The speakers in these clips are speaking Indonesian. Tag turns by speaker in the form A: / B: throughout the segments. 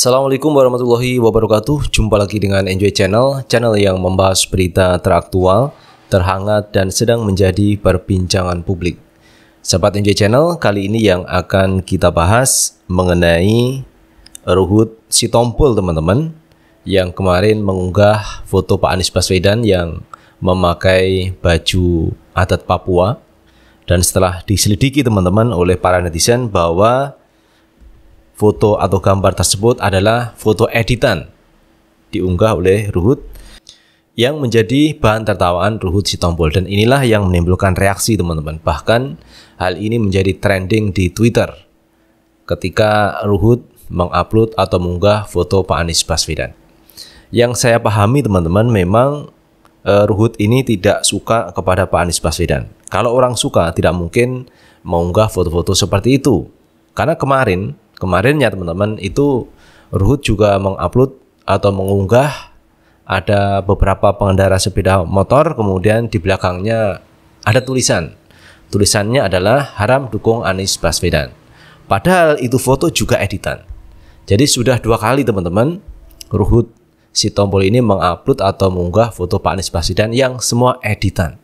A: Assalamualaikum warahmatullahi wabarakatuh. Jumpa lagi dengan Enjoy Channel, channel yang membahas berita teraktual, terhangat, dan sedang menjadi perbincangan publik. Sahabat Enjoy Channel, kali ini yang akan kita bahas mengenai Ruhut Sitompul, teman-teman, yang kemarin mengunggah foto Pak Anies Baswedan yang memakai baju adat Papua. Dan setelah diselidiki teman-teman oleh para netizen bahwa foto atau gambar tersebut adalah foto editan diunggah oleh Ruhut yang menjadi bahan tertawaan Ruhut Sitompul dan inilah yang menimbulkan reaksi teman-teman bahkan hal ini menjadi trending di Twitter ketika Ruhut mengupload atau mengunggah foto Pak Anies Baswedan yang saya pahami teman-teman memang uh, Ruhut ini tidak suka kepada Pak Anies Baswedan kalau orang suka tidak mungkin mengunggah foto-foto seperti itu karena kemarin Kemarinnya teman-teman itu Ruhut juga mengupload atau mengunggah ada beberapa pengendara sepeda motor kemudian di belakangnya ada tulisan. Tulisannya adalah haram dukung Anies Baswedan. Padahal itu foto juga editan. Jadi sudah dua kali teman-teman Ruhut si tombol ini mengupload atau mengunggah foto Pak Anies Baswedan yang semua editan.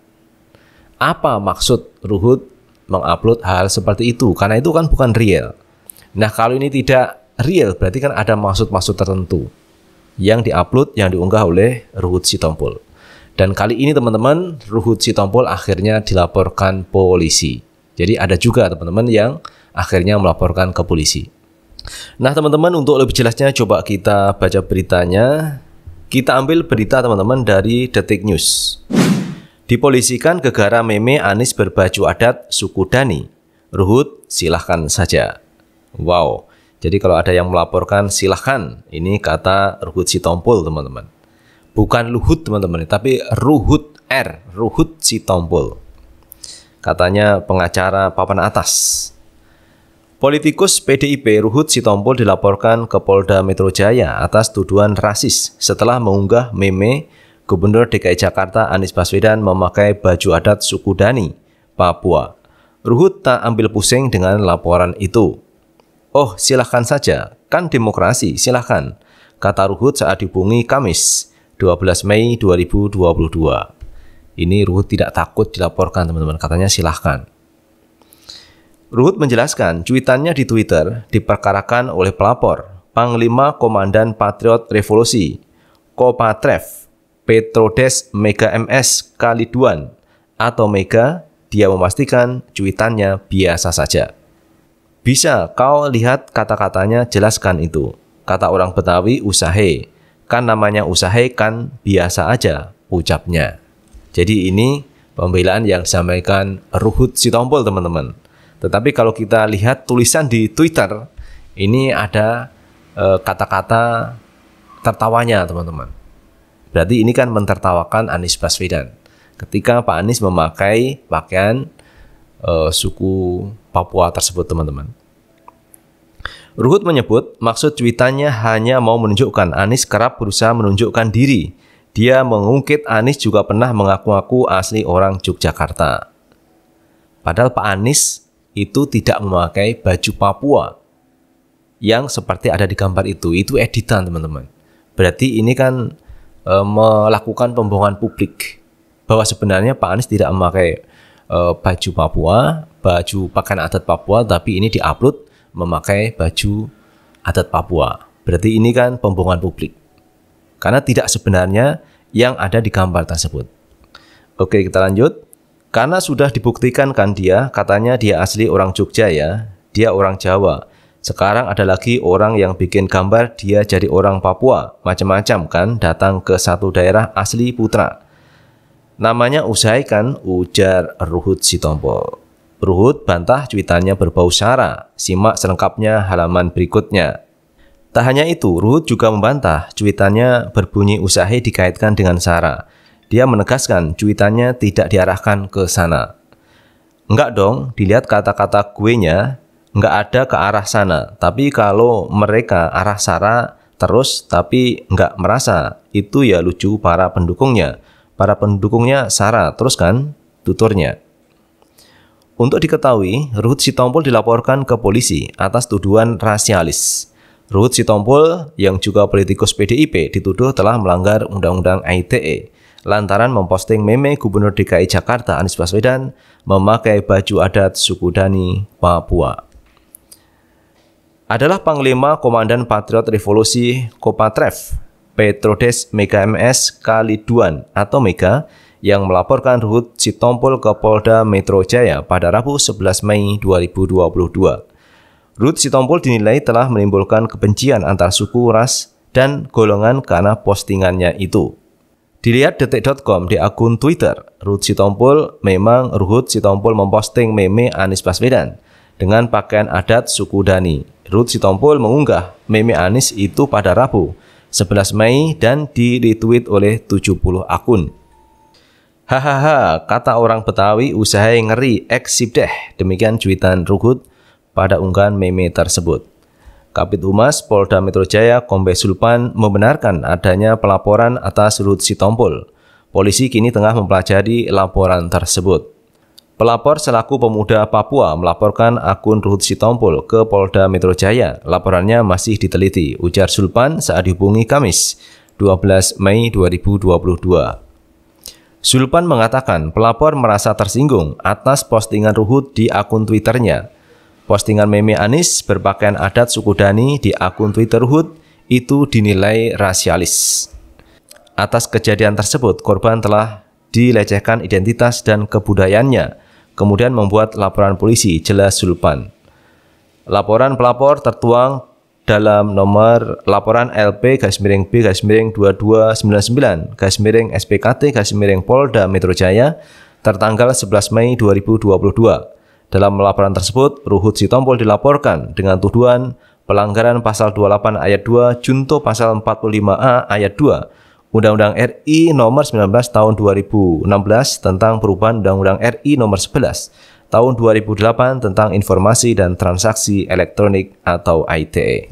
A: Apa maksud Ruhut mengupload hal seperti itu? Karena itu kan bukan real. Nah, kalau ini tidak real, berarti kan ada maksud-maksud tertentu yang diupload, yang diunggah oleh Ruhut Sitompul. Dan kali ini teman-teman, Ruhut Sitompul akhirnya dilaporkan polisi. Jadi ada juga teman-teman yang akhirnya melaporkan ke polisi. Nah teman-teman untuk lebih jelasnya coba kita baca beritanya. Kita ambil berita teman-teman dari Detik News. Dipolisikan gegara meme Anis berbaju adat suku Dani. Ruhut silahkan saja. Wow. Jadi kalau ada yang melaporkan silahkan. Ini kata Ruhut Sitompul teman-teman. Bukan Luhut teman-teman, tapi Ruhut R, Ruhut Sitompul. Katanya pengacara papan atas. Politikus PDIP Ruhut Sitompul dilaporkan ke Polda Metro Jaya atas tuduhan rasis setelah mengunggah meme Gubernur DKI Jakarta Anies Baswedan memakai baju adat suku Dani, Papua. Ruhut tak ambil pusing dengan laporan itu. Oh, silahkan saja. Kan demokrasi, silahkan. Kata Ruhut saat dihubungi Kamis, 12 Mei 2022. Ini Ruhut tidak takut dilaporkan, teman-teman. Katanya silahkan. Ruhut menjelaskan, cuitannya di Twitter diperkarakan oleh pelapor, Panglima Komandan Patriot Revolusi, Kopatrev, Petrodes Mega MS Kaliduan, atau Mega, dia memastikan cuitannya biasa saja. Bisa kau lihat kata-katanya jelaskan itu. Kata orang Betawi usahe. Kan namanya usahe kan biasa aja ucapnya. Jadi ini pembelaan yang disampaikan Ruhut Sitompul teman-teman. Tetapi kalau kita lihat tulisan di Twitter ini ada e, kata-kata e, tertawanya teman-teman. Berarti ini kan mentertawakan Anies Baswedan. Ketika Pak Anies memakai pakaian e, suku Papua tersebut, teman-teman. Ruhut menyebut maksud cuitannya hanya mau menunjukkan Anies kerap berusaha menunjukkan diri. Dia mengungkit Anies juga pernah mengaku-ngaku asli orang Yogyakarta. Padahal Pak Anies itu tidak memakai baju Papua yang seperti ada di gambar itu. Itu editan teman-teman. Berarti ini kan e, melakukan pembohongan publik bahwa sebenarnya Pak Anies tidak memakai uh, baju Papua, baju pakaian adat Papua, tapi ini diupload memakai baju adat Papua. Berarti ini kan pembohongan publik. Karena tidak sebenarnya yang ada di gambar tersebut. Oke, kita lanjut. Karena sudah dibuktikan kan dia, katanya dia asli orang Jogja ya, dia orang Jawa. Sekarang ada lagi orang yang bikin gambar dia jadi orang Papua, macam-macam kan datang ke satu daerah asli putra. Namanya Usai kan ujar Ruhut Sitompo. Ruhut bantah cuitannya berbau sara Simak selengkapnya halaman berikutnya. Tak hanya itu, Ruhut juga membantah cuitannya berbunyi Usai dikaitkan dengan sara Dia menegaskan cuitannya tidak diarahkan ke sana. Enggak dong, dilihat kata-kata gue-nya enggak ada ke arah sana. Tapi kalau mereka arah sara terus tapi enggak merasa, itu ya lucu para pendukungnya para pendukungnya Sarah, teruskan kan tuturnya. Untuk diketahui, Ruhut Sitompul dilaporkan ke polisi atas tuduhan rasialis. Ruhut Sitompul yang juga politikus PDIP dituduh telah melanggar Undang-Undang ITE lantaran memposting meme Gubernur DKI Jakarta Anies Baswedan memakai baju adat suku Dani, Papua. Adalah Panglima Komandan Patriot Revolusi Kopatrev Petrodes Mega MS Kaliduan atau Mega yang melaporkan Ruhut Sitompul ke Polda Metro Jaya pada Rabu 11 Mei 2022. Ruhut Sitompul dinilai telah menimbulkan kebencian antar suku, ras, dan golongan karena postingannya itu. Dilihat detik.com di akun Twitter, Ruhut Sitompul memang Ruhut Sitompul memposting meme Anies Baswedan dengan pakaian adat suku Dani. Ruhut Sitompul mengunggah meme Anis itu pada Rabu 11 Mei dan di retweet oleh 70 akun. Hahaha, kata orang Betawi usaha yang ngeri, eksib deh. Demikian cuitan Ruhut pada unggahan meme tersebut. Kapit Humas Polda Metro Jaya Kombes Sulpan membenarkan adanya pelaporan atas Ruhut Sitompul. Polisi kini tengah mempelajari laporan tersebut. Pelapor selaku pemuda Papua melaporkan akun Ruhut Sitompul ke Polda Metro Jaya. Laporannya masih diteliti, ujar Sulpan saat dihubungi Kamis 12 Mei 2022. Sulpan mengatakan pelapor merasa tersinggung atas postingan Ruhut di akun Twitternya. Postingan meme Anis berpakaian adat suku Dani di akun Twitter Ruhut itu dinilai rasialis. Atas kejadian tersebut, korban telah dilecehkan identitas dan kebudayaannya kemudian membuat laporan polisi, jelas Zulpan. Laporan pelapor tertuang dalam nomor laporan LP garis miring B garis miring 2299 garis miring SPKT garis miring Polda Metro Jaya tertanggal 11 Mei 2022. Dalam laporan tersebut, Ruhut Sitompul dilaporkan dengan tuduhan pelanggaran pasal 28 ayat 2 junto pasal 45A ayat 2 Undang-Undang RI Nomor 19 Tahun 2016 tentang perubahan Undang-Undang RI Nomor 11 Tahun 2008 tentang Informasi dan Transaksi Elektronik atau ITE.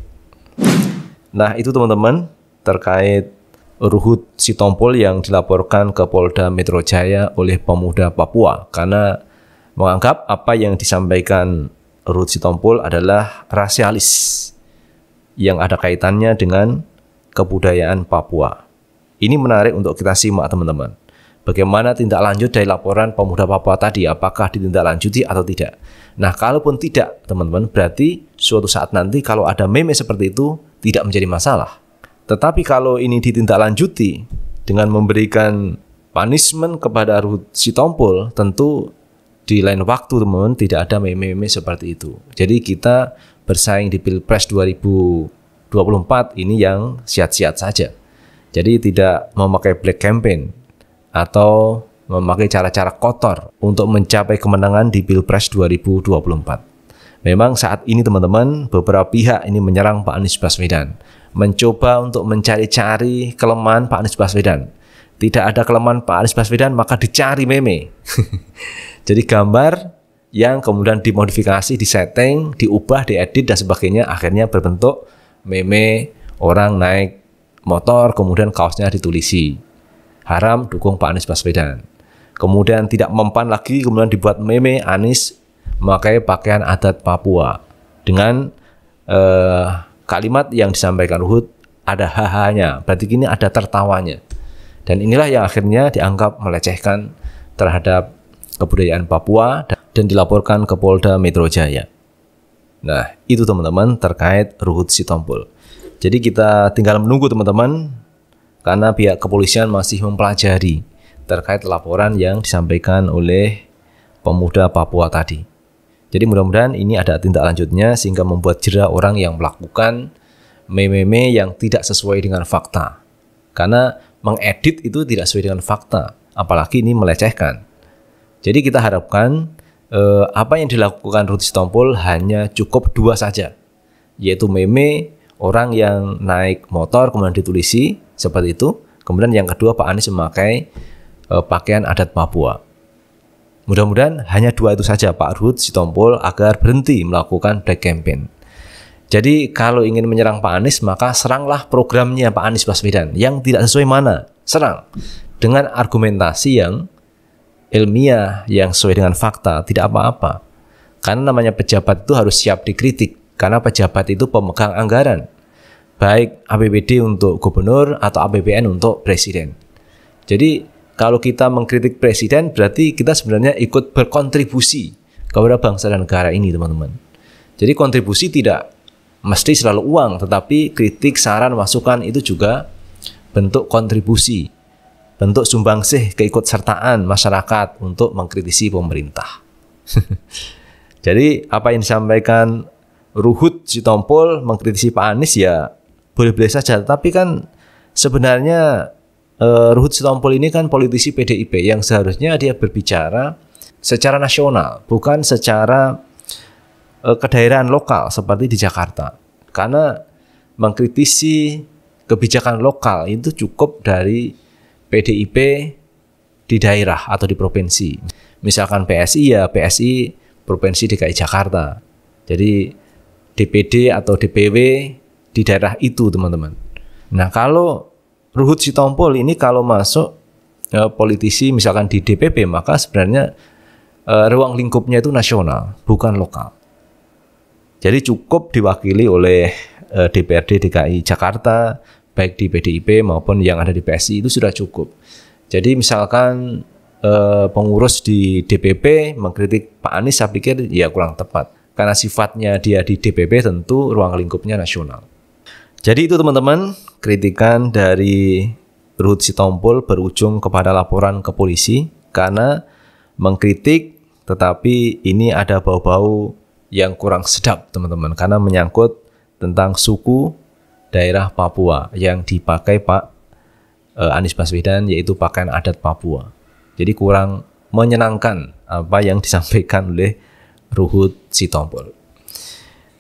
A: Nah, itu teman-teman terkait Ruhut Sitompul yang dilaporkan ke Polda Metro Jaya oleh pemuda Papua karena menganggap apa yang disampaikan Ruhut Sitompul adalah rasialis yang ada kaitannya dengan kebudayaan Papua. Ini menarik untuk kita simak teman-teman. Bagaimana tindak lanjut dari laporan pemuda Papua tadi? Apakah ditindaklanjuti atau tidak? Nah, kalaupun tidak, teman-teman, berarti suatu saat nanti kalau ada meme seperti itu tidak menjadi masalah. Tetapi kalau ini ditindaklanjuti dengan memberikan punishment kepada Ruth Sitompul, tentu di lain waktu teman-teman tidak ada meme-meme seperti itu. Jadi kita bersaing di Pilpres 2024 ini yang sihat-sihat saja. Jadi tidak memakai black campaign atau memakai cara-cara kotor untuk mencapai kemenangan di Pilpres 2024. Memang saat ini teman-teman beberapa pihak ini menyerang Pak Anies Baswedan, mencoba untuk mencari-cari kelemahan Pak Anies Baswedan. Tidak ada kelemahan Pak Anies Baswedan maka dicari meme. Jadi gambar yang kemudian dimodifikasi, disetting, diubah, diedit dan sebagainya akhirnya berbentuk meme orang naik motor, kemudian kaosnya ditulisi. Haram dukung Pak Anies Baswedan. Kemudian tidak mempan lagi, kemudian dibuat meme Anies memakai pakaian adat Papua dengan eh, kalimat yang disampaikan ruhut ada hahanya, berarti kini ada tertawanya. Dan inilah yang akhirnya dianggap melecehkan terhadap kebudayaan Papua dan dilaporkan ke Polda Metro Jaya. Nah, itu teman-teman terkait Ruhut Sitompul. Jadi kita tinggal menunggu teman-teman karena pihak kepolisian masih mempelajari terkait laporan yang disampaikan oleh pemuda Papua tadi. Jadi mudah-mudahan ini ada tindak lanjutnya sehingga membuat jerah orang yang melakukan meme-meme yang tidak sesuai dengan fakta. Karena mengedit itu tidak sesuai dengan fakta, apalagi ini melecehkan. Jadi kita harapkan eh, apa yang dilakukan Ruth Stompul hanya cukup dua saja, yaitu meme orang yang naik motor kemudian ditulisi seperti itu. Kemudian yang kedua Pak Anies memakai e, pakaian adat Papua. Mudah-mudahan hanya dua itu saja Pak Ruhut Sitompul agar berhenti melakukan black campaign. Jadi kalau ingin menyerang Pak Anies maka seranglah programnya Pak Anies Baswedan yang tidak sesuai mana. Serang dengan argumentasi yang ilmiah yang sesuai dengan fakta tidak apa-apa. Karena namanya pejabat itu harus siap dikritik karena pejabat itu pemegang anggaran baik APBD untuk gubernur atau APBN untuk presiden. Jadi kalau kita mengkritik presiden berarti kita sebenarnya ikut berkontribusi kepada bangsa dan negara ini teman-teman. Jadi kontribusi tidak mesti selalu uang tetapi kritik, saran, masukan itu juga bentuk kontribusi, bentuk sumbangsih keikutsertaan masyarakat untuk mengkritisi pemerintah. Jadi apa yang disampaikan Ruhut Sitompul mengkritisi Pak Anies ya boleh-boleh saja. Tapi kan sebenarnya eh, Ruhut Sitompul ini kan politisi PDIP yang seharusnya dia berbicara secara nasional, bukan secara eh, kedaerahan lokal seperti di Jakarta. Karena mengkritisi kebijakan lokal itu cukup dari PDIP di daerah atau di provinsi. Misalkan PSI ya PSI Provinsi DKI Jakarta. Jadi DPD atau DPW di daerah itu teman-teman. Nah kalau Ruhut Sitompul ini kalau masuk eh, politisi misalkan di DPP maka sebenarnya eh, ruang lingkupnya itu nasional bukan lokal. Jadi cukup diwakili oleh eh, DPRD DKI Jakarta baik di PDIP maupun yang ada di PSI itu sudah cukup. Jadi misalkan eh, pengurus di DPP mengkritik Pak Anies saya pikir ya kurang tepat karena sifatnya dia di DPP tentu ruang lingkupnya nasional. Jadi itu teman-teman, kritikan dari Ruhut Sitompul berujung kepada laporan ke polisi karena mengkritik tetapi ini ada bau-bau yang kurang sedap teman-teman karena menyangkut tentang suku daerah Papua yang dipakai Pak eh, Anies Baswedan yaitu pakaian adat Papua. Jadi kurang menyenangkan apa yang disampaikan oleh Ruhut Sitompul.